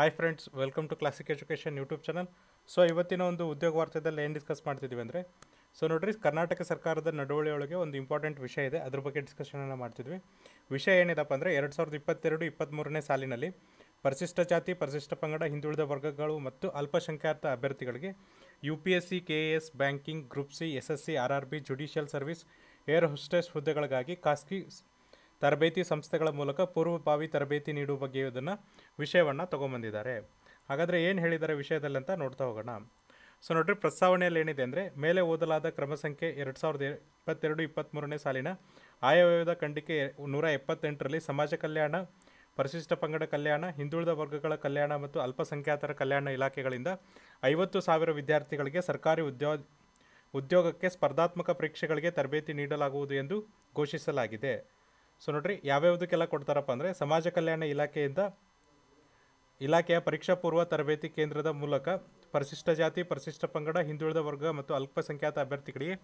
hi friends welcome to Classic Education YouTube channel so ಇವತ್ತಿನ ಒಂದು ಉದ್ಯೋಗ ವಾರ್ತೆಯಲ್ಲಿ ಏನು ಡಿಸ್ಕಸ್ ಮಾಡ್ತಿದ್ವಿ ಅಂದರೆ ಸೊ ನೋಡ್ರಿ ಕರ್ನಾಟಕ ಸರ್ಕಾರದ ನಡವಳಿಯೊಳಗೆ ಒಂದು ಇಂಪಾರ್ಟೆಂಟ್ ವಿಷಯ ಇದೆ ಅದ್ರ ಬಗ್ಗೆ ಡಿಸ್ಕಷನನ್ನು ಮಾಡ್ತಿದ್ವಿ ವಿಷಯ ಏನಿದೆಪ್ಪ ಅಂದರೆ ಎರಡು ಸಾವಿರದ ಇಪ್ಪತ್ತೆರಡು ಇಪ್ಪತ್ತ್ಮೂರನೇ ಸಾಲಿನಲ್ಲಿ ಪರಿಶಿಷ್ಟ ಜಾತಿ ಪರಿಶಿಷ್ಟ ಪಂಗಡ ಹಿಂದುಳಿದ ವರ್ಗಗಳು ಮತ್ತು ಅಲ್ಪಸಂಖ್ಯಾತ ಅಭ್ಯರ್ಥಿಗಳಿಗೆ U P S C K A S banking group C S S C R R B judicial service air hostess ಹುದ್ದೆಗಳಿಗಾಗಿ ಖಾಸಗಿ ತರಬೇತಿ ಸಂಸ್ಥೆಗಳ ಮೂಲಕ ಪೂರ್ವಭಾವಿ ತರಬೇತಿ ನೀಡುವ ಬಗ್ಗೆ ಇದನ್ನು ವಿಷಯವನ್ನು ತೊಗೊಂಬಂದಿದ್ದಾರೆ ಹಾಗಾದರೆ ಏನು ಹೇಳಿದ್ದಾರೆ ವಿಷಯದಲ್ಲಿ ಅಂತ ನೋಡ್ತಾ ಹೋಗೋಣ ಸೊ ನೋಡ್ರಿ ಪ್ರಸ್ತಾವನೆಯಲ್ಲಿ ಏನಿದೆ ಅಂದರೆ ಮೇಲೆ ಓದಲಾದ ಕ್ರಮ ಸಂಖ್ಯೆ ಎರಡು ಸಾವಿರದ ಇಪ್ಪತ್ತೆರಡು ಇಪ್ಪತ್ತ್ಮೂರನೇ ಸಾಲಿನ ಆಯವ್ಯಯದ ಖಂಡಿಕೆ ನೂರ ಎಪ್ಪತ್ತೆಂಟರಲ್ಲಿ ಸಮಾಜ ಕಲ್ಯಾಣ ಪರಿಶಿಷ್ಟ ಪಂಗಡ ಕಲ್ಯಾಣ ಹಿಂದುಳಿದ ವರ್ಗಗಳ ಕಲ್ಯಾಣ ಮತ್ತು ಅಲ್ಪಸಂಖ್ಯಾತರ ಕಲ್ಯಾಣ ಇಲಾಖೆಗಳಿಂದ ಐವತ್ತು ಸಾವಿರ ವಿದ್ಯಾರ್ಥಿಗಳಿಗೆ ಸರ್ಕಾರಿ ಉದ್ಯೋಗ ಉದ್ಯೋಗಕ್ಕೆ ಸ್ಪರ್ಧಾತ್ಮಕ ಪರೀಕ್ಷೆಗಳಿಗೆ ತರಬೇತಿ ನೀಡಲಾಗುವುದು ಎಂದು ಘೋಷಿಸಲಾಗಿದೆ ಸೊ ನೋಡ್ರಿ ಯಾವ್ಯಾವುದಕ್ಕೆಲ್ಲ ಕೊಡ್ತಾರಪ್ಪ ಅಂದರೆ ಸಮಾಜ ಕಲ್ಯಾಣ ಇಲಾಖೆಯಿಂದ ಇಲಾಖೆಯ ಪರೀಕ್ಷಾ ಪೂರ್ವ ತರಬೇತಿ ಕೇಂದ್ರದ ಮೂಲಕ ಪರಿಶಿಷ್ಟ ಜಾತಿ ಪರಿಶಿಷ್ಟ ಪಂಗಡ ಹಿಂದುಳಿದ ವರ್ಗ ಮತ್ತು ಅಲ್ಪಸಂಖ್ಯಾತ ಅಭ್ಯರ್ಥಿಗಳಿಗೆ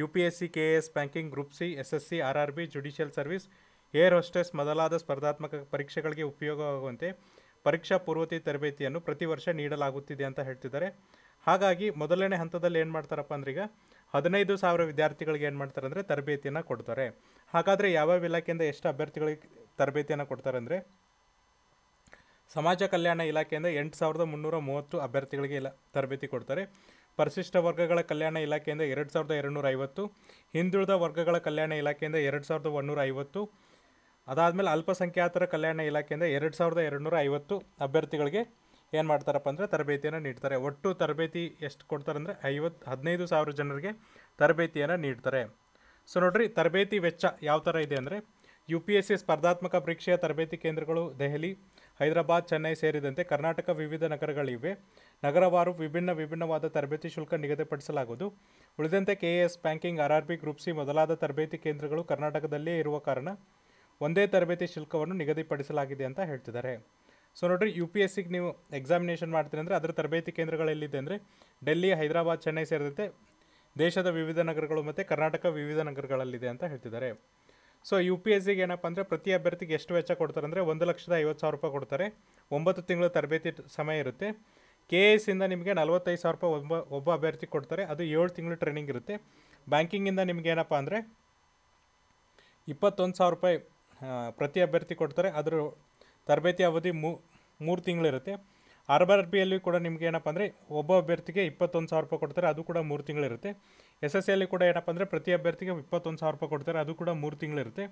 U P S C K S banking group C S S C R R B judicial service air hostess ಮೊದಲಾದ ಸ್ಪರ್ಧಾತ್ಮಕ ಪರೀಕ್ಷೆಗಳಿಗೆ ಉಪಯೋಗವಾಗುವಂತೆ ಪರೀಕ್ಷಾ ಪೂರ್ವತಿ ತರಬೇತಿಯನ್ನು ಪ್ರತಿ ವರ್ಷ ನೀಡಲಾಗುತ್ತಿದೆ ಅಂತ ಹೇಳ್ತಿದ್ದಾರೆ ಹಾಗಾಗಿ ಮೊದಲನೇ ಹಂತದಲ್ಲಿ ಏನು ಮಾಡ್ತಾರಪ್ಪ ಅಂದ್ರೆ ಈಗ ಹದಿನೈದು ಸಾವಿರ ವಿದ್ಯಾರ್ಥಿಗಳಿಗೆ ಏನು ಮಾಡ್ತಾರೆ ಅಂದರೆ ತರಬೇತಿಯನ್ನು ಕೊಡ್ತಾರೆ ಹಾಗಾದರೆ ಯಾವ್ಯಾವ ಇಲಾಖೆಯಿಂದ ಎಷ್ಟು ಅಭ್ಯರ್ಥಿಗಳಿಗೆ ತರಬೇತಿಯನ್ನು ಕೊಡ್ತಾರೆ ಅಂದರೆ ಸಮಾಜ ಕಲ್ಯಾಣ ಇಲಾಖೆಯಿಂದ ಎಂಟು ಸಾವಿರದ ಮುನ್ನೂರ ಮೂವತ್ತು ಅಭ್ಯರ್ಥಿಗಳಿಗೆ ಇಲ್ಲ ತರಬೇತಿ ಕೊಡ್ತಾರೆ ಪರಿಶಿಷ್ಟ ವರ್ಗಗಳ ಕಲ್ಯಾಣ ಇಲಾಖೆಯಿಂದ ಎರಡು ಸಾವಿರದ ಎರಡುನೂರ ಐವತ್ತು ಹಿಂದುಳಿದ ವರ್ಗಗಳ ಕಲ್ಯಾಣ ಇಲಾಖೆಯಿಂದ ಎರಡು ಸಾವಿರದ ಒನ್ನೂರ ಐವತ್ತು ಅದಾದಮೇಲೆ ಅಲ್ಪಸಂಖ್ಯಾತರ ಕಲ್ಯಾಣ ಇಲಾಖೆಯಿಂದ ಎರಡು ಸಾವಿರದ ಎರಡುನೂರ ಐವತ್ತು ಅಭ್ಯರ್ಥಿಗಳಿಗೆ ಏನು ಮಾಡ್ತಾರಪ್ಪ ಅಂದರೆ ತರಬೇತಿಯನ್ನು ನೀಡ್ತಾರೆ ಒಟ್ಟು ತರಬೇತಿ ಎಷ್ಟು ಕೊಡ್ತಾರೆ ಅಂದರೆ ಐವತ್ತು ಹದಿನೈದು ಸಾವಿರ ಜನರಿಗೆ ತರಬೇತಿಯನ್ನು ನೀಡ್ತಾರೆ ಸೊ ನೋಡ್ರಿ ತರಬೇತಿ ವೆಚ್ಚ ಯಾವ ಥರ ಇದೆ ಅಂದರೆ ಯು ಪಿ ಎಸ್ ಸಿ ಸ್ಪರ್ಧಾತ್ಮಕ ಪರೀಕ್ಷೆಯ ತರಬೇತಿ ಕೇಂದ್ರಗಳು ದೆಹಲಿ ಹೈದರಾಬಾದ್ ಚೆನ್ನೈ ಸೇರಿದಂತೆ ಕರ್ನಾಟಕ ವಿವಿಧ ನಗರಗಳಿವೆ ನಗರವಾರು ವಿಭಿನ್ನ ವಿಭಿನ್ನವಾದ ತರಬೇತಿ ಶುಲ್ಕ ನಿಗದಿಪಡಿಸಲಾಗುವುದು ಉಳಿದಂತೆ K S banking R R B group ಮೊದಲಾದ ತರಬೇತಿ ಕೇಂದ್ರಗಳು ಕರ್ನಾಟಕದಲ್ಲೇ ಇರುವ ಕಾರಣ ಒಂದೇ ತರಬೇತಿ ಶುಲ್ಕವನ್ನು ನಿಗದಿಪಡಿಸಲಾಗಿದೆ ಅಂತ ಹೇಳ್ತಿದ್ದಾರೆ ಸೊ ನೋಡಿರಿ ಯು ಪಿ ಎಸ್ ಸಿಗೆ ನೀವು ಎಕ್ಸಾಮಿನೇಷನ್ ಮಾಡ್ತೀರಿ ಅಂದರೆ ಅದರ ತರಬೇತಿ ಕೇಂದ್ರಗಳೆಲ್ಲಿದೆ ಅಂದರೆ ಡೆಲ್ಲಿ ಹೈದರಾಬಾದ್ ಚೆನ್ನೈ ಸೇರಿದಂತೆ ದೇಶದ ವಿವಿಧ ನಗರಗಳು ಮತ್ತು ಕರ್ನಾಟಕ ವಿವಿಧ ನಗರಗಳಲ್ಲಿದೆ ಅಂತ ಹೇಳ್ತಿದ್ದಾರೆ ಸೊ ಯು ಪಿ ಎಸ್ ಸಿಗೆ ಏನಪ್ಪ ಅಂದರೆ ಪ್ರತಿ ಅಭ್ಯರ್ಥಿಗೆ ಎಷ್ಟು ವೆಚ್ಚ ಕೊಡ್ತಾರೆ ಅಂದರೆ ಒಂದು ಲಕ್ಷದ ಐವತ್ತು ಸಾವಿರ ರೂಪಾಯಿ ಕೊಡ್ತಾರೆ ಒಂಬತ್ತು ತಿಂಗಳ ತರಬೇತಿ ಸಮಯ ಇರುತ್ತೆ ಕೆ ಎ ಸಿಂದ ನಿಮಗೆ ನಲವತ್ತೈದು ಸಾವಿರ ರೂಪಾಯಿ ಒಬ್ಬ ಒಬ್ಬ ಅಭ್ಯರ್ಥಿ ಕೊಡ್ತಾರೆ ಅದು ಏಳು ತಿಂಗಳು ಟ್ರೈನಿಂಗ್ ಇರುತ್ತೆ ಬ್ಯಾಂಕಿಂಗಿಂದ ನಿಮಗೆ ಏನಪ್ಪ ಅಂದರೆ ಇಪ್ಪತ್ತೊಂದು ಸಾವಿರ ರೂಪಾಯಿ ಪ್ರತಿ ಅಭ್ಯರ್ಥಿ ಕೊಡ್ತಾರೆ ಅದರ ತರಬೇತಿ ಅವಧಿ ಮೂರು ತಿಂಗಳಿರುತ್ತೆ ಇರುತ್ತೆ ಬಿ ಅಲ್ಲಿ ಕೂಡ ನಿಮ್ಗೆ ಏನಪ್ಪ ಅಂದರೆ ಒಬ್ಬ ಅಭ್ಯರ್ಥಿಗೆ ಇಪ್ಪತ್ತೊಂದು ಸಾವಿರ ರೂಪಾಯಿ ಕೊಡ್ತಾರೆ ಅದು ಕೂಡ ಮೂರು ತಿಂಗಳಿರುತ್ತೆ ಎಸ್ ಎಸ್ ಎಲ್ಲಿ ಕೂಡ ಏನಪ್ಪ ಅಂದರೆ ಪ್ರತಿ ಅಭ್ಯರ್ಥಿಗೆ ಇಪ್ಪತ್ತೊಂದು ಸಾವಿರ ರೂಪಾಯಿ ಕೊಡ್ತಾರೆ ಅದು ಕೂಡ ಮೂರು ತಿಂಗಳಿರುತ್ತೆ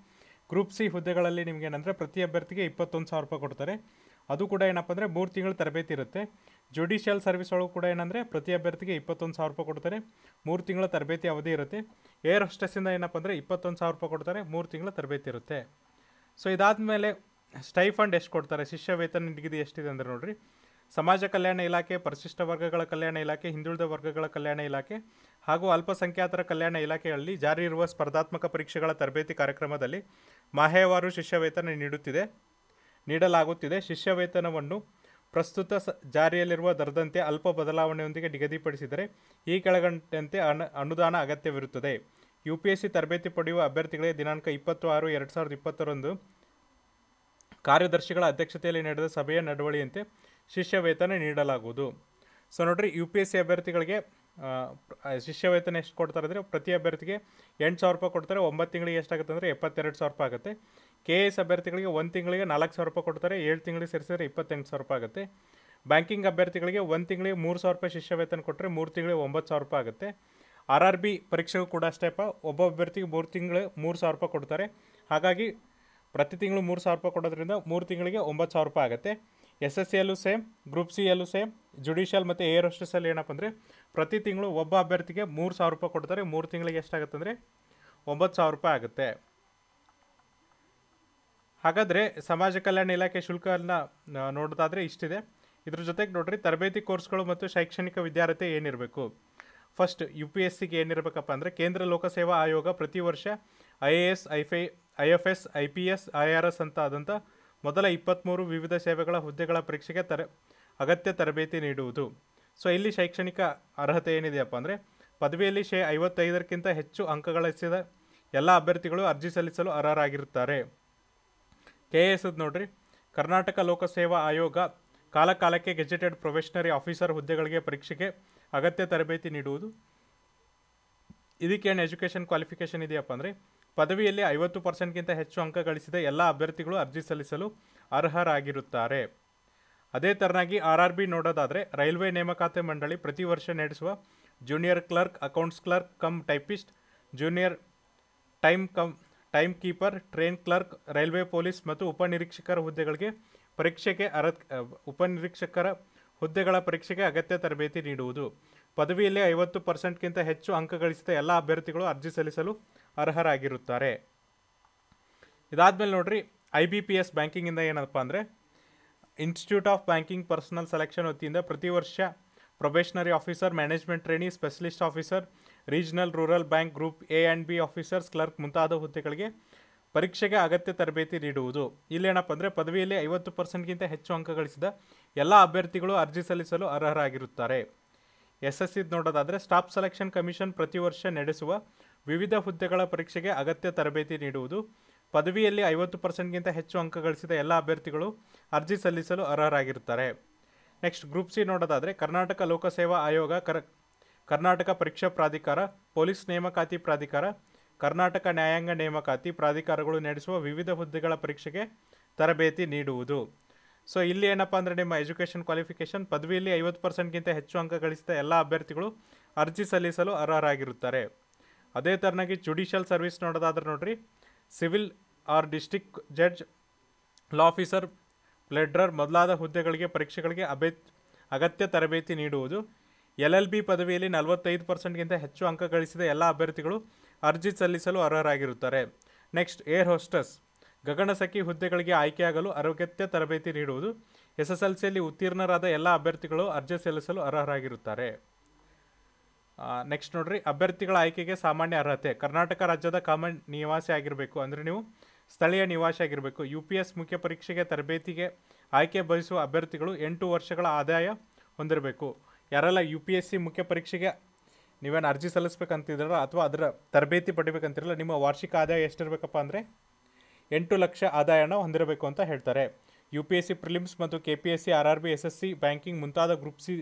ಗ್ರೂಪ್ ಸಿ ಹುದ್ದೆಗಳಲ್ಲಿ ನಿಮ್ಗೆ ಏನಂದರೆ ಪ್ರತಿ ಅಭ್ಯರ್ಥಿಗೆ ಇಪ್ಪತ್ತೊಂದು ಸಾವಿರ ರೂಪಾಯಿ ಕೊಡ್ತಾರೆ ಅದು ಕೂಡ ಏನಪ್ಪ ಅಂದರೆ ಮೂರು ತಿಂಗಳು ತರಬೇತಿ ಇರುತ್ತೆ ಜುಡಿಷಿಯಲ್ ಸರ್ವಿಸ್ ಒಳಗೂ ಕೂಡ ಏನಂದರೆ ಪ್ರತಿ ಅಭ್ಯರ್ಥಿಗೆ ಇಪ್ಪತ್ತೊಂದು ಸಾವಿರ ರೂಪಾಯಿ ಕೊಡ್ತಾರೆ ಮೂರು ತಿಂಗಳ ತರಬೇತಿ ಅವಧಿ ಇರುತ್ತೆ ಏರ್ ಹೊಸ್ಟೆಸ್ಸಿಂದ ಏನಪ್ಪ ಅಂದರೆ ಇಪ್ಪತ್ತೊಂದು ಸಾವಿರ ರೂಪಾಯಿ ಕೊಡ್ತಾರೆ ಮೂರು ತಿಂಗಳ ತರಬೇತಿ ಇರುತ್ತೆ ಸೊ ಇದಾದ ಮೇಲೆ ಸ್ಟೈಫಂಡ್ ಎಷ್ಟು ಕೊಡ್ತಾರೆ ಶಿಷ್ಯ ವೇತನ ನಿಗದಿ ಎಷ್ಟಿದೆ ಅಂದರೆ ನೋಡಿರಿ ಸಮಾಜ ಕಲ್ಯಾಣ ಇಲಾಖೆ ಪರಿಶಿಷ್ಟ ವರ್ಗಗಳ ಕಲ್ಯಾಣ ಇಲಾಖೆ ಹಿಂದುಳಿದ ವರ್ಗಗಳ ಕಲ್ಯಾಣ ಇಲಾಖೆ ಹಾಗೂ ಅಲ್ಪಸಂಖ್ಯಾತರ ಕಲ್ಯಾಣ ಇಲಾಖೆಯಲ್ಲಿ ಜಾರಿ ಇರುವ ಸ್ಪರ್ಧಾತ್ಮಕ ಪರೀಕ್ಷೆಗಳ ತರಬೇತಿ ಕಾರ್ಯಕ್ರಮದಲ್ಲಿ ಮಾಹೇವಾರು ಶಿಷ್ಯ ವೇತನ ನೀಡುತ್ತಿದೆ ನೀಡಲಾಗುತ್ತಿದೆ ಶಿಷ್ಯ ವೇತನವನ್ನು ಪ್ರಸ್ತುತ ಸ ಜಾರಿಯಲ್ಲಿರುವ ದರದಂತೆ ಅಲ್ಪ ಬದಲಾವಣೆಯೊಂದಿಗೆ ನಿಗದಿಪಡಿಸಿದರೆ ಈ ಕೆಳಗಂಟಂತೆ ಅನು ಅನುದಾನ ಅಗತ್ಯವಿರುತ್ತದೆ ಯು ಪಿ ಎಸ್ ಸಿ ತರಬೇತಿ ಪಡೆಯುವ ಅಭ್ಯರ್ಥಿಗಳಿಗೆ ದಿನಾಂಕ ಇಪ್ಪತ್ತು ಆರು ಎರಡು ಸಾವಿರದ ಇಪ್ಪತ್ತರಂದು ಕಾರ್ಯದರ್ಶಿಗಳ ಅಧ್ಯಕ್ಷತೆಯಲ್ಲಿ ನಡೆದ ಸಭೆಯ ನಡವಳಿಯಂತೆ ಶಿಷ್ಯ ವೇತನ ನೀಡಲಾಗುವುದು ಸೊ ನೋಡ್ರಿ ಯು ಪಿ ಎಸ್ ಸಿ ಅಭ್ಯರ್ಥಿಗಳಿಗೆ ಶಿಷ್ಯ ವೇತನ ಎಷ್ಟು ಕೊಡ್ತಾರೆ ಅಂದರೆ ಪ್ರತಿ ಅಭ್ಯರ್ಥಿಗೆ ಎಂಟು ಸಾವಿರ ರೂಪಾಯಿ ಕೊಡ್ತಾರೆ ಒಂಬತ್ತು ತಿಂಗಳಿಗೆ ಎಷ್ಟಾಗುತ್ತೆ ಅಂದರೆ ಎಪ್ಪತ್ತೆರಡು ಸಾವಿರ ರೂಪಾಯಿ ಆಗುತ್ತೆ ಕೆ ಎಸ್ ಅಭ್ಯರ್ಥಿಗಳಿಗೆ ಒಂದು ತಿಂಗಳಿಗೆ ನಾಲ್ಕು ಸಾವಿರ ರೂಪಾಯಿ ಕೊಡ್ತಾರೆ ಏಳು ತಿಂಗಳಿಗೆ ಸೇರಿಸಿದ್ರೆ ಇಪ್ಪತ್ತೆಂಟು ಸಾವಿರ ರೂಪಾಯಿ ಆಗುತ್ತೆ ಬ್ಯಾಂಕಿಂಗ್ ಅಭ್ಯರ್ಥಿಗಳಿಗೆ ಒಂದು ತಿಂಗಳಿಗೆ ಮೂರು ಸಾವಿರ ರೂಪಾಯಿ ಶಿಷ್ಯ ವೇತನ ಕೊಟ್ಟರೆ ಮೂರು ತಿಂಗಳಿಗೆ ಒಂಬತ್ತು ಸಾವಿರ ರೂಪಾಯಿ ಆಗುತ್ತೆ ಆರ್ ಆರ್ ಬಿ ಪರೀಕ್ಷೆಗೂ ಕೂಡ ಅಷ್ಟೇಪ್ಪ ಒಬ್ಬ ಅಭ್ಯರ್ಥಿಗೆ ಮೂರು ತಿಂಗಳು ಮೂರು ಸಾವಿರ ರೂಪಾಯಿ ಕೊಡ್ತಾರೆ ಹಾಗಾಗಿ ಪ್ರತಿ ತಿಂಗಳು ಮೂರು ಸಾವಿರ ರೂಪಾಯಿ ಕೊಡೋದ್ರಿಂದ ಮೂರು ತಿಂಗಳಿಗೆ ಒಂಬತ್ತು ಸಾವಿರ ರೂಪಾಯಿ ಆಗುತ್ತೆ ಎಸ್ ಎಸ್ ಸಿಯಲ್ಲೂ ಸೇಮ್ ಗ್ರೂಪ್ ಸಿ ಯಲ್ಲೂ ಸೇಮ್ ಜುಡಿಷಿಯಲ್ ಮತ್ತು ಏರ್ ಹೋಸ್ಟೆಸಲ್ಲಿ ಏನಪ್ಪ ಅಂದರೆ ಪ್ರತಿ ತಿಂಗಳು ಒಬ್ಬ ಅಭ್ಯರ್ಥಿಗೆ ಮೂರು ಸಾವಿರ ರೂಪಾಯಿ ಕೊಡ್ತಾರೆ ಮೂರು ತಿಂಗಳಿಗೆ ಎಷ್ಟಾಗುತ್ತೆ ಅಂದರೆ ಒಂಬತ್ತು ಸಾವಿರ ರೂಪಾಯಿ ಆಗುತ್ತೆ ಹಾಗಾದರೆ ಸಮಾಜ ಕಲ್ಯಾಣ ಇಲಾಖೆ ಶುಲ್ಕವನ್ನು ನೋಡೋದಾದರೆ ಇಷ್ಟಿದೆ ಇದ್ರ ಜೊತೆಗೆ ನೋಡ್ರಿ ತರಬೇತಿ ಕೋರ್ಸ್ಗಳು ಮತ್ತು ಶೈಕ್ಷಣಿಕ ವಿದ್ಯಾರ್ಥಿ ಏನಿರಬೇಕು ಫಸ್ಟ್ ಯು ಪಿ ಎಸ್ ಸಿಗೆ ಏನಿರಬೇಕಪ್ಪ ಅಂದರೆ ಕೇಂದ್ರ ಲೋಕಸೇವಾ ಆಯೋಗ ಪ್ರತಿ ವರ್ಷ I A S I I F S I P S I R S ಅಂತ ಆದಂಥ ಮೊದಲ ಇಪ್ಪತ್ತ್ಮೂರು ವಿವಿಧ ಸೇವೆಗಳ ಹುದ್ದೆಗಳ ಪರೀಕ್ಷೆಗೆ ತರ ಅಗತ್ಯ ತರಬೇತಿ ನೀಡುವುದು ಸೊ ಇಲ್ಲಿ ಶೈಕ್ಷಣಿಕ ಅರ್ಹತೆ ಏನಿದೆಯಪ್ಪ ಅಂದರೆ ಪದವಿಯಲ್ಲಿ ಶೇ ಐವತ್ತೈದಕ್ಕಿಂತ ಹೆಚ್ಚು ಅಂಕಗಳಿಸಿದ ಎಲ್ಲ ಅಭ್ಯರ್ಥಿಗಳು ಅರ್ಜಿ ಸಲ್ಲಿಸಲು ಅರ್ಹರಾಗಿರುತ್ತಾರೆ ಕೆ ಎಸ್ ನೋಡ್ರಿ ಕರ್ನಾಟಕ ಲೋಕಸೇವಾ ಆಯೋಗ ಕಾಲಕಾಲಕ್ಕೆ ಗೆಜೆಟೆಡ್ ಪ್ರೊಫೆಷನರಿ ಆಫೀಸರ್ ಹುದ್ದೆಗಳಿಗೆ ಪರೀಕ್ಷೆಗೆ ಅಗತ್ಯ ತರಬೇತಿ ನೀಡುವುದು ಇದಕ್ಕೇನು ಎಜುಕೇಷನ್ ಕ್ವಾಲಿಫಿಕೇಷನ್ ಇದೆಯಪ್ಪ ಅಂದರೆ ಪದವಿಯಲ್ಲಿ ಐವತ್ತು ಪರ್ಸೆಂಟ್ಗಿಂತ ಹೆಚ್ಚು ಅಂಕ ಗಳಿಸಿದ ಎಲ್ಲ ಅಭ್ಯರ್ಥಿಗಳು ಅರ್ಜಿ ಸಲ್ಲಿಸಲು ಅರ್ಹರಾಗಿರುತ್ತಾರೆ ಅದೇ ಥರನಾಗಿ ಆರ್ ಆರ್ ಬಿ ನೋಡೋದಾದರೆ ರೈಲ್ವೆ ನೇಮಕಾತಿ ಮಂಡಳಿ ಪ್ರತಿ ವರ್ಷ ನಡೆಸುವ junior clerk accounts clerk cum typist junior time cum time keeper train clerk railway police ಮತ್ತು ಉಪನಿರೀಕ್ಷಕರ ಹುದ್ದೆಗಳಿಗೆ ಪರೀಕ್ಷೆಗೆ ಅರ್ಹತ್ ಉಪನಿರೀಕ್ಷಕರ ಹುದ್ದೆಗಳ ಪರೀಕ್ಷೆಗೆ ಅಗತ್ಯ ತರಬೇತಿ ನೀಡುವುದು ಪದವಿಯಲ್ಲಿ ಐವತ್ತು ಪರ್ಸೆಂಟ್ಗಿಂತ ಹೆಚ್ಚು ಅಂಕ ಗಳಿಸಿದ ಎಲ್ಲ ಅಭ್ಯರ್ಥಿಗಳು ಅರ್ಜಿ ಸಲ್ಲಿಸಲು ಅರ್ಹರಾಗಿರುತ್ತಾರೆ ಇದಾದಮೇಲೆ ನೋಡ್ರಿ ಐ ಬಿ ಪಿ ಎಸ್ ಬ್ಯಾಂಕಿಂಗಿಂದ ಏನಪ್ಪ ಅಂದರೆ institute of banking personnel selection ವತಿಯಿಂದ ಪ್ರತಿ ವರ್ಷ probationary officer management trainee specialist officer regional rural bank group A and B officers clerk ಮುಂತಾದ ಹುದ್ದೆಗಳಿಗೆ ಪರೀಕ್ಷೆಗೆ ಅಗತ್ಯ ತರಬೇತಿ ನೀಡುವುದು ಇಲ್ಲೇನಪ್ಪ ಅಂದರೆ ಪದವಿಯಲ್ಲಿ ಐವತ್ತು ಪರ್ಸೆಂಟ್ಗಿಂತ ಹೆಚ್ಚು ಅಂಕ ಗಳಿಸಿದ ಎಲ್ಲ ಅಭ್ಯರ್ಥಿಗಳು ಅರ್ಜಿ ಸಲ್ಲಿಸಲು ಅರ್ಹರಾಗಿರುತ್ತಾರೆ ಎಸ್ ಎಸ್ ಸಿದ್ ನೋಡೋದಾದರೆ ಸ್ಟಾಫ್ ಸೆಲೆಕ್ಷನ್ ಕಮಿಷನ್ ಪ್ರತಿ ವರ್ಷ ನಡೆಸುವ ವಿವಿಧ ಹುದ್ದೆಗಳ ಪರೀಕ್ಷೆಗೆ ಅಗತ್ಯ ತರಬೇತಿ ನೀಡುವುದು ಪದವಿಯಲ್ಲಿ ಐವತ್ತು ಪರ್ಸೆಂಟ್ಗಿಂತ ಹೆಚ್ಚು ಅಂಕ ಗಳಿಸಿದ ಎಲ್ಲ ಅಭ್ಯರ್ಥಿಗಳು ಅರ್ಜಿ ಸಲ್ಲಿಸಲು ಅರ್ಹರಾಗಿರುತ್ತಾರೆ ನೆಕ್ಸ್ಟ್ ಗ್ರೂಪ್ ಸಿ ನೋಡೋದಾದರೆ ಕರ್ನಾಟಕ ಲೋಕಸೇವಾ ಆಯೋಗ ಕರ್ ಕರ್ನಾಟಕ ಪರೀಕ್ಷಾ ಪ್ರಾಧಿಕಾರ ಪೊಲೀಸ್ ನೇಮಕಾತಿ ಪ್ರಾಧಿಕಾರ ಕರ್ನಾಟಕ ನ್ಯಾಯಾಂಗ ನೇಮಕಾತಿ ಪ್ರಾಧಿಕಾರಗಳು ನಡೆಸುವ ವಿವಿಧ ಹುದ್ದೆಗಳ ಪರೀಕ್ಷೆಗೆ ತರಬೇತಿ ನೀಡುವುದು ಸೊ ಇಲ್ಲಿ ಏನಪ್ಪ ಅಂದರೆ ನಿಮ್ಮ ಎಜುಕೇಷನ್ ಕ್ವಾಲಿಫಿಕೇಷನ್ ಪದವಿಯಲ್ಲಿ ಐವತ್ತು ಪರ್ಸೆಂಟ್ಗಿಂತ ಹೆಚ್ಚು ಅಂಕ ಗಳಿಸಿದ ಎಲ್ಲ ಅಭ್ಯರ್ಥಿಗಳು ಅರ್ಜಿ ಸಲ್ಲಿಸಲು ಅರ್ಹರಾಗಿರುತ್ತಾರೆ ಅದೇ ಥರನಾಗಿ ಜುಡಿಷಿಯಲ್ ಸರ್ವಿಸ್ ನೋಡೋದಾದ್ರೆ ನೋಡಿರಿ civil or district judge law officer pleader ಮೊದಲಾದ ಹುದ್ದೆಗಳಿಗೆ ಪರೀಕ್ಷೆಗಳಿಗೆ ಅಭೆ ಅಗತ್ಯ ತರಬೇತಿ ನೀಡುವುದು ಎಲ್ ಎಲ್ ಬಿ ಪದವಿಯಲ್ಲಿ ನಲವತ್ತೈದು ಪರ್ಸೆಂಟ್ಗಿಂತ ಹೆಚ್ಚು ಅಂಕ ಗಳಿಸಿದ ಎಲ್ಲ ಅಭ್ಯರ್ಥಿಗಳು ಅರ್ಜಿ ಸಲ್ಲಿಸಲು ಅರ್ಹರಾಗಿರುತ್ತಾರೆ ನೆಕ್ಸ್ಟ್ ಏರ್ ಹೋಸ್ಟಸ್ ಗಗನಸಖಿ ಹುದ್ದೆಗಳಿಗೆ ಆಯ್ಕೆಯಾಗಲು ಅಗತ್ಯ ತರಬೇತಿ ನೀಡುವುದು ಎಸ್ ಎಸ್ ಎಲ್ ಸಿಯಲ್ಲಿ ಉತ್ತೀರ್ಣರಾದ ಎಲ್ಲ ಅಭ್ಯರ್ಥಿಗಳು ಅರ್ಜಿ ಸಲ್ಲಿಸಲು ಅರ್ಹರಾಗಿರುತ್ತಾರೆ ನೆಕ್ಸ್ಟ್ ನೋಡ್ರಿ ಅಭ್ಯರ್ಥಿಗಳ ಆಯ್ಕೆಗೆ ಸಾಮಾನ್ಯ ಅರ್ಹತೆ ಕರ್ನಾಟಕ ರಾಜ್ಯದ ಕಾಮನ್ ನಿವಾಸಿ ಆಗಿರಬೇಕು ಅಂದರೆ ನೀವು ಸ್ಥಳೀಯ ನಿವಾಸಿ ಆಗಿರಬೇಕು ಯು ಪಿ ಎಸ್ ಮುಖ್ಯ ಪರೀಕ್ಷೆಗೆ ತರಬೇತಿಗೆ ಆಯ್ಕೆ ಬಯಸುವ ಅಭ್ಯರ್ಥಿಗಳು ಎಂಟು ವರ್ಷಗಳ ಆದಾಯ ಹೊಂದಿರಬೇಕು ಯಾರೆಲ್ಲ ಯು ಪಿ ಎಸ್ ಸಿ ಮುಖ್ಯ ಪರೀಕ್ಷೆಗೆ ನೀವೇನು ಅರ್ಜಿ ಸಲ್ಲಿಸ್ಬೇಕಂತಿದ್ರಲ್ಲ ಅಥವಾ ಅದರ ತರಬೇತಿ ಪಡಿಬೇಕಂತಿರಲ್ಲ ನಿಮ್ಮ ವಾರ್ಷಿಕ ಆದಾಯ ಎಷ್ಟಿರಬೇಕಪ್ಪ ಅಂದರೆ ಎಂಟು ಲಕ್ಷ ಆದಾಯನ ಹೊಂದಿರಬೇಕು ಅಂತ ಹೇಳ್ತಾರೆ U P S C prelims ಮತ್ತು K P S C R R B S S C banking ಮುಂತಾದ ಗ್ರೂಪ್ ಸಿ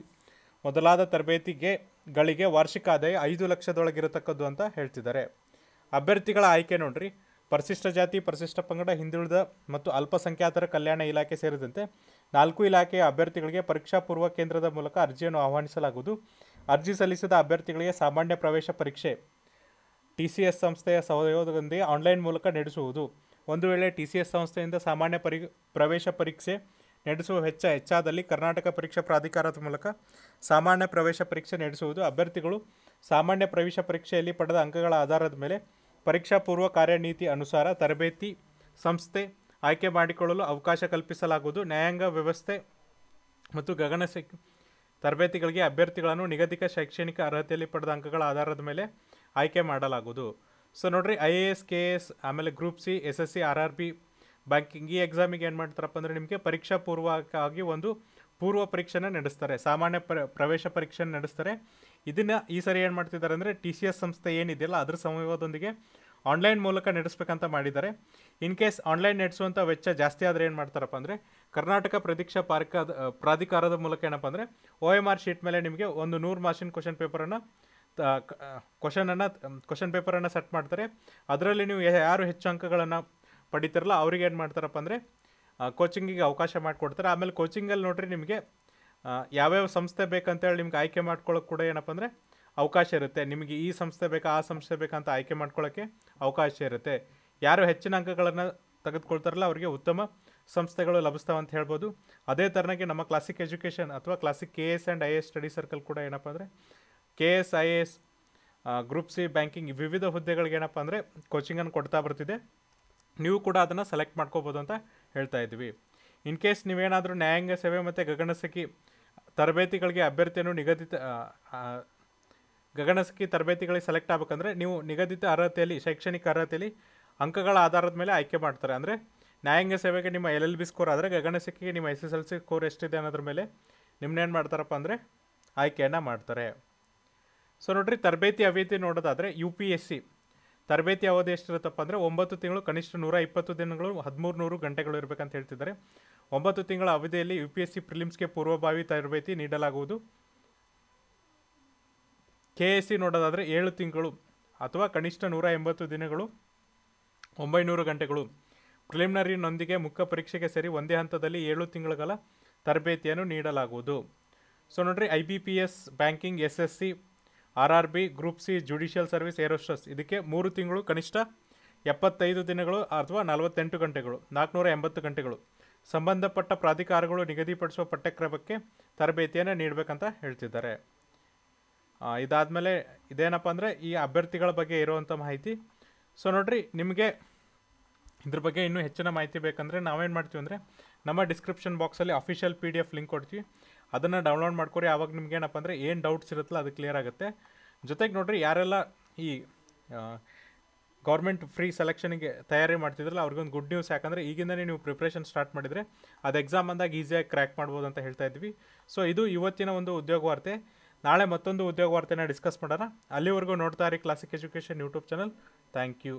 ಮೊದಲಾದ ತರಬೇತಿಗೆ ಗಳಿಗೆ ವಾರ್ಷಿಕ ಆದಾಯ ಐದು ಲಕ್ಷದೊಳಗಿರತಕ್ಕದ್ದು ಅಂತ ಹೇಳ್ತಿದ್ದಾರೆ ಅಭ್ಯರ್ಥಿಗಳ ಆಯ್ಕೆ ನೋಡ್ರಿ ಪರಿಶಿಷ್ಟ ಜಾತಿ ಪರಿಶಿಷ್ಟ ಪಂಗಡ ಹಿಂದುಳಿದ ಮತ್ತು ಅಲ್ಪಸಂಖ್ಯಾತರ ಕಲ್ಯಾಣ ಇಲಾಖೆ ಸೇರಿದಂತೆ ನಾಲ್ಕು ಇಲಾಖೆಯ ಅಭ್ಯರ್ಥಿಗಳಿಗೆ ಪರೀಕ್ಷಾ ಪೂರ್ವ ಕೇಂದ್ರದ ಮೂಲಕ ಅರ್ಜಿಯನ್ನು ಆಹ್ವಾನಿಸಲಾಗುವುದು ಅರ್ಜಿ ಸಲ್ಲಿಸಿದ ಅಭ್ಯರ್ಥಿಗಳಿಗೆ ಸಾಮಾನ್ಯ ಪ್ರವೇಶ ಪರೀಕ್ಷೆ ಟಿ ಸಿ ಎಸ್ ಸಂಸ್ಥೆಯ ಸಹಯೋಗದೊಂದಿಗೆ ಆನ್ಲೈನ್ ಮೂಲಕ ನಡೆಸುವುದು ಒಂದು ವೇಳೆ ಟಿ ಸಿ ಎಸ್ ಸಂಸ್ಥೆಯಿಂದ ಸಾಮಾನ್ಯ ಪರಿ ಪ್ರವೇಶ ಪರೀಕ್ಷೆ ನಡೆಸುವ ವೆಚ್ಚ ಹೆಚ್ಚಾದಲ್ಲಿ ಕರ್ನಾಟಕ ಪರೀಕ್ಷಾ ಪ್ರಾಧಿಕಾರದ ಮೂಲಕ ಸಾಮಾನ್ಯ ಪ್ರವೇಶ ಪರೀಕ್ಷೆ ನಡೆಸುವುದು ಅಭ್ಯರ್ಥಿಗಳು ಸಾಮಾನ್ಯ ಪ್ರವೇಶ ಪರೀಕ್ಷೆಯಲ್ಲಿ ಪಡೆದ ಅಂಕಗಳ ಆಧಾರದ ಮೇಲೆ ಪರೀಕ್ಷಾ ಪೂರ್ವ ಕಾರ್ಯನೀತಿ ಅನುಸಾರ ತರಬೇತಿ ಸಂಸ್ಥೆ ಆಯ್ಕೆ ಮಾಡಿಕೊಳ್ಳಲು ಅವಕಾಶ ಕಲ್ಪಿಸಲಾಗುವುದು ನ್ಯಾಯಾಂಗ ವ್ಯವಸ್ಥೆ ಮತ್ತು ಗಗನ ತರಬೇತಿಗಳಿಗೆ ಅಭ್ಯರ್ಥಿಗಳನ್ನು ನಿಗದಿತ ಶೈಕ್ಷಣಿಕ ಅರ್ಹತೆಯಲ್ಲಿ ಪಡೆದ ಅಂಕಗಳ ಆಧಾರದ ಮೇಲೆ ಆಯ್ಕೆ ಮಾಡಲಾಗುವುದು ಸೊ ನೋಡಿರಿ I A S K S ಆಮೇಲೆ group C S S C R R B banking ಈ ಎಕ್ಸಾಮಿಗೆ ಏನು ಮಾಡ್ತಾರಪ್ಪ ಅಂದರೆ ನಿಮಗೆ ಪರೀಕ್ಷಾ ಪೂರ್ವಕ್ಕಾಗಿ ಒಂದು ಪೂರ್ವ ಪರೀಕ್ಷೆನ ನಡೆಸ್ತಾರೆ ಸಾಮಾನ್ಯ ಪ್ರವೇಶ ಪರೀಕ್ಷೆ ನಡೆಸ್ತಾರೆ ಇದನ್ನು ಈ ಸರಿ ಏನು ಮಾಡ್ತಿದ್ದಾರೆ ಅಂದರೆ ಟಿ ಸಿ ಎಸ್ ಸಂಸ್ಥೆ ಏನಿದೆಯಲ್ಲ ಅದ್ರ ಸಮಯದೊಂದಿಗೆ ಆನ್ಲೈನ್ ಮೂಲಕ ನಡೆಸ್ಬೇಕಂತ ಮಾಡಿದ್ದಾರೆ ಇನ್ ಕೇಸ್ ಆನ್ಲೈನ್ ನಡೆಸುವಂಥ ವೆಚ್ಚ ಜಾಸ್ತಿ ಆದರೆ ಏನು ಮಾಡ್ತಾರಪ್ಪ ಅಂದರೆ ಕರ್ನಾಟಕ ಪ್ರದೀಕ್ಷಾ ಪಾರ್ಕದ ಪ್ರಾಧಿಕಾರದ ಮೂಲಕ ಏನಪ್ಪ ಅಂದರೆ ಒ ಎಮ್ ಆರ್ ಶೀಟ್ ಮೇಲೆ ನಿಮಗೆ ಒಂದು ನೂರು ಮಾರ್ಷಿನ್ ಕ್ವಶನ್ ಪೇಪರನ್ನು ಕ್ವಶನನ್ನು ಕ್ವಶನ್ ಪೇಪರನ್ನು ಸೆಟ್ ಮಾಡ್ತಾರೆ ಅದರಲ್ಲಿ ನೀವು ಯಾರು ಹೆಚ್ಚು ಅಂಕಗಳನ್ನು ಪಡಿತಾರಲ್ಲ ಅವ್ರಿಗೆ ಏನು ಮಾಡ್ತಾರಪ್ಪ ಅಂದರೆ ಕೋಚಿಂಗಿಗೆ ಅವಕಾಶ ಮಾಡಿಕೊಡ್ತಾರೆ ಆಮೇಲೆ ಕೋಚಿಂಗಲ್ಲಿ ನೋಡಿರಿ ನಿಮಗೆ ಯಾವ್ಯಾವ ಸಂಸ್ಥೆ ಬೇಕಂತೇಳಿ ನಿಮ್ಗೆ ಆಯ್ಕೆ ಮಾಡ್ಕೊಳ್ಳೋಕೆ ಕೂಡ ಏನಪ್ಪ ಅಂದರೆ ಅವಕಾಶ ಇರುತ್ತೆ ನಿಮಗೆ ಈ ಸಂಸ್ಥೆ ಬೇಕಾ ಆ ಸಂಸ್ಥೆ ಬೇಕಂತ ಆಯ್ಕೆ ಮಾಡ್ಕೊಳ್ಳೋಕ್ಕೆ ಅವಕಾಶ ಇರುತ್ತೆ ಯಾರು ಹೆಚ್ಚಿನ ಅಂಕಗಳನ್ನು ತೆಗೆದುಕೊಳ್ತಾರಲ್ಲ ಅವರಿಗೆ ಉತ್ತಮ ಸಂಸ್ಥೆಗಳು ಲಭಿಸ್ತಾವೆ ಅಂತ ಹೇಳ್ಬೋದು ಅದೇ ಥರನಾಗಿ ನಮ್ಮ ಕ್ಲಾಸಿಕ್ ಎಜುಕೇಷನ್ ಅಥವಾ Classic K S and I S study circle ಕೂಡ ಏನಪ್ಪ ಅಂದರೆ K S I A S group C banking ವಿವಿಧ ಹುದ್ದೆಗಳಿಗೆ ಏನಪ್ಪ ಅಂದರೆ ಕೋಚಿಂಗನ್ನು ಕೊಡ್ತಾ ಬರ್ತಿದೆ ನೀವು ಕೂಡ ಅದನ್ನು ಸೆಲೆಕ್ಟ್ ಮಾಡ್ಕೋಬೋದು ಅಂತ ಹೇಳ್ತಾ ಇದ್ವಿ ಇನ್ ಕೇಸ್ ನೀವೇನಾದರೂ ನ್ಯಾಯಾಂಗ ಸೇವೆ ಮತ್ತು ಗಗನಸಖಿ ತರಬೇತಿಗಳಿಗೆ ಅಭ್ಯರ್ಥಿಯನ್ನು ನಿಗದಿತ ಗಗನಸಖಿ ತರಬೇತಿಗಳಿಗೆ ಸೆಲೆಕ್ಟ್ ಆಗಬೇಕಂದ್ರೆ ನೀವು ನಿಗದಿತ ಅರ್ಹತೆಯಲ್ಲಿ ಶೈಕ್ಷಣಿಕ ಅರ್ಹತೆಯಲ್ಲಿ ಅಂಕಗಳ ಆಧಾರದ ಮೇಲೆ ಆಯ್ಕೆ ಮಾಡ್ತಾರೆ ಅಂದರೆ ನ್ಯಾಯಾಂಗ ಸೇವೆಗೆ ನಿಮ್ಮ ಎಲ್ ಎಲ್ ಬಿ ಸ್ಕೋರ್ ಆದರೆ ಗಗನಸಖಿಗೆ ನಿಮ್ಮ S S L C score ಎಷ್ಟಿದೆ ಅನ್ನೋದ್ರ ಮೇಲೆ ನಿಮ್ಮನ್ನೇನು ಮಾಡ್ತಾರಪ್ಪ ಅಂದರೆ ಆಯ್ಕೆಯನ್ನು ಮಾಡ್ತಾರೆ ಸೊ ನೋಡಿರಿ ತರಬೇತಿ ಅಭಿವೃದ್ಧಿ ನೋಡೋದಾದರೆ ಯು ಪಿ ಎಸ್ ಸಿ ತರಬೇತಿ ಅವಧಿ ಎಷ್ಟಿರುತ್ತಪ್ಪ ಅಂದರೆ ಒಂಬತ್ತು ತಿಂಗಳು ಕನಿಷ್ಠ ನೂರ ಇಪ್ಪತ್ತು ದಿನಗಳು ಹದಿಮೂರು ನೂರು ಗಂಟೆಗಳು ಇರಬೇಕಂತ ಹೇಳ್ತಿದ್ದಾರೆ ಒಂಬತ್ತು ತಿಂಗಳ ಅವಧಿಯಲ್ಲಿ ಯು ಪಿ ಎಸ್ ಸಿ ಪ್ರಿಲಿಮ್ಸ್ಗೆ ಪೂರ್ವಭಾವಿ ತರಬೇತಿ ನೀಡಲಾಗುವುದು ಕೆ ಎಸ್ ಸಿ e ನೋಡೋದಾದರೆ ಏಳು ತಿಂಗಳು ಅಥವಾ ಕನಿಷ್ಠ ನೂರ ಎಂಬತ್ತು ದಿನಗಳು ಒಂಬೈನೂರು ಗಂಟೆಗಳು ಪ್ರಿಲಿಮಿನರಿನೊಂದಿಗೆ ಮುಖ್ಯ ಪರೀಕ್ಷೆಗೆ ಸೇರಿ ಒಂದೇ ಹಂತದಲ್ಲಿ ಏಳು ತಿಂಗಳುಗಳ ತರಬೇತಿಯನ್ನು ನೀಡಲಾಗುವುದು ಸೊ ನೋಡ್ರಿ I B P S banking S S C R R B group C judicial service air hostess ಇದಕ್ಕೆ ಮೂರು ತಿಂಗಳು ಕನಿಷ್ಠ ಎಪ್ಪತ್ತೈದು ದಿನಗಳು ಅಥವಾ ನಲವತ್ತೆಂಟು ಗಂಟೆಗಳು ನಾಲ್ಕುನೂರ ಎಂಬತ್ತು ಗಂಟೆಗಳು ಸಂಬಂಧಪಟ್ಟ ಪ್ರಾಧಿಕಾರಗಳು ನಿಗದಿಪಡಿಸುವ ಪಠ್ಯಕ್ರಮಕ್ಕೆ ತರಬೇತಿಯನ್ನು ನೀಡಬೇಕಂತ ಹೇಳ್ತಿದ್ದಾರೆ ಮೇಲೆ ಇದೇನಪ್ಪ ಅಂದರೆ ಈ ಅಭ್ಯರ್ಥಿಗಳ ಬಗ್ಗೆ ಇರುವಂಥ ಮಾಹಿತಿ ಸೊ ನೋಡ್ರಿ ನಿಮಗೆ ಇದ್ರ ಬಗ್ಗೆ ಇನ್ನೂ ಹೆಚ್ಚಿನ ಮಾಹಿತಿ ಬೇಕಂದರೆ ನಾವೇನು ಮಾಡ್ತೀವಿ ಅಂದರೆ ನಮ್ಮ ಡಿಸ್ಕ್ರಿಪ್ಷನ್ ಬಾಕ್ಸಲ್ಲಿ official P D F link ಕೊಡ್ತೀವಿ ಅದನ್ನು ಡೌನ್ಲೋಡ್ ಮಾಡ್ಕೊರಿ ಆವಾಗ ನಿಮ್ಗೆ ಏನಪ್ಪ ಅಂದರೆ ಏನು ಡೌಟ್ಸ್ ಇರುತ್ತಲ್ಲ ಅದು ಕ್ಲಿಯರ್ ಆಗುತ್ತೆ ಜೊತೆಗೆ ನೋಡಿರಿ ಯಾರೆಲ್ಲ ಈ ಗೌರ್ಮೆಂಟ್ ಫ್ರೀ ಸೆಲೆಕ್ಷನಿಗೆ ತಯಾರಿ ಮಾಡ್ತಿದ್ರಲ್ಲ ಅವ್ರಿಗೊಂದು ಗುಡ್ ನ್ಯೂಸ್ ಯಾಕಂದರೆ ಈಗಿಂದನೇ ನೀವು ಪ್ರಿಪ್ರೇಷನ್ ಸ್ಟಾರ್ಟ್ ಮಾಡಿದರೆ ಅದು ಎಕ್ಸಾಮ್ ಅಂದಾಗ ಈಸಿಯಾಗಿ ಕ್ರ್ಯಾಕ್ ಮಾಡ್ಬೋದು ಅಂತ ಹೇಳ್ತಾ ಇದ್ವಿ ಸೊ ಇದು ಇವತ್ತಿನ ಒಂದು ಉದ್ಯೋಗ ವಾರ್ತೆ ನಾಳೆ ಮತ್ತೊಂದು ಉದ್ಯೋಗ ವಾರ್ತೆನ ಡಿಸ್ಕಸ್ ಮಾಡೋಣ ಅಲ್ಲಿವರೆಗೂ ನೋಡ್ತಾ ಇರಿ Classic Education YouTube channel thank you